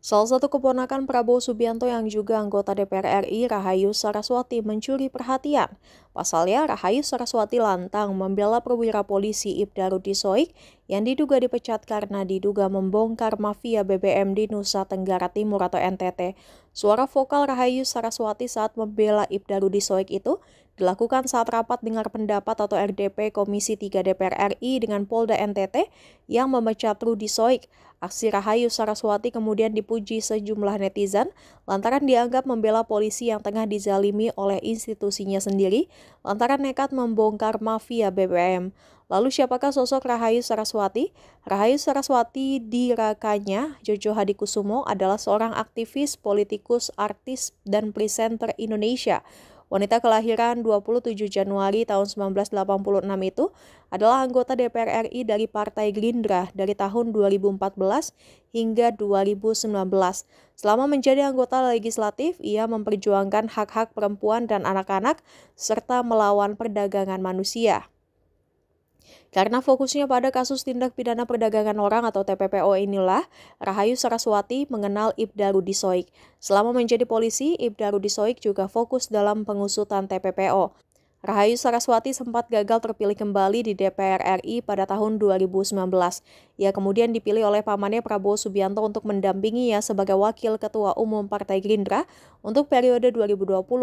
Salah satu keponakan Prabowo Subianto yang juga anggota DPR RI, Rahayu Saraswati, mencuri perhatian Pasalnya, Rahayu Saraswati lantang membela perwira polisi Rudi Soik yang diduga dipecat karena diduga membongkar mafia BBM di Nusa Tenggara Timur atau NTT. Suara vokal Rahayu Saraswati saat membela Rudi Soik itu dilakukan saat rapat dengar pendapat atau RDP Komisi 3 DPR RI dengan Polda NTT yang memecat Rudi Soik. Aksi Rahayu Saraswati kemudian dipuji sejumlah netizen lantaran dianggap membela polisi yang tengah dizalimi oleh institusinya sendiri lantaran nekat membongkar mafia BBM. Lalu siapakah sosok Rahayu Saraswati? Rahayu Saraswati di rakanya, Jojo Hadikusumo, adalah seorang aktivis, politikus, artis, dan presenter Indonesia. Wanita kelahiran 27 Januari tahun 1986 itu adalah anggota DPR RI dari Partai Gerindra dari tahun 2014 hingga 2019. Selama menjadi anggota legislatif, ia memperjuangkan hak-hak perempuan dan anak-anak serta melawan perdagangan manusia. Karena fokusnya pada kasus tindak pidana perdagangan orang atau TPPO inilah, Rahayu Saraswati mengenal Ibda Rudi Soik. Selama menjadi polisi, Ibda Rudi Soik juga fokus dalam pengusutan TPPO. Rahayu Saraswati sempat gagal terpilih kembali di DPR RI pada tahun 2019. Ia kemudian dipilih oleh pamannya Prabowo Subianto untuk mendampinginya sebagai wakil ketua umum Partai Gerindra untuk periode 2020-2025.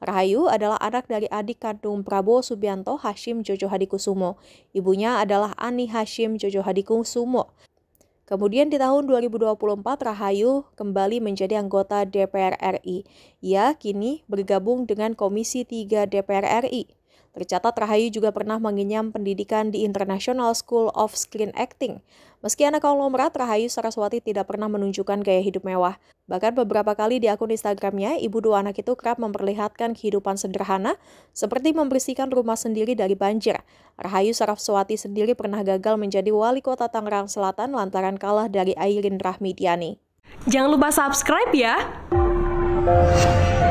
Rahayu adalah anak dari adik kandung Prabowo Subianto Hashim Jojo Hadikusumo. Ibunya adalah Ani Hashim Jojo Hadikusumo. Kemudian di tahun 2024, Rahayu kembali menjadi anggota DPR RI. Ia kini bergabung dengan Komisi 3 DPR RI. Tercatat Rahayu juga pernah mengenyam pendidikan di International School of Screen Acting. Meski anak konglomerat, Rahayu Saraswati tidak pernah menunjukkan gaya hidup mewah. Bahkan beberapa kali di akun Instagramnya, ibu dua anak itu kerap memperlihatkan kehidupan sederhana, seperti membersihkan rumah sendiri dari banjir. Rahayu Saraswati sendiri pernah gagal menjadi wali kota Tangerang Selatan lantaran kalah dari Airin Rahmidiani. Jangan lupa subscribe ya!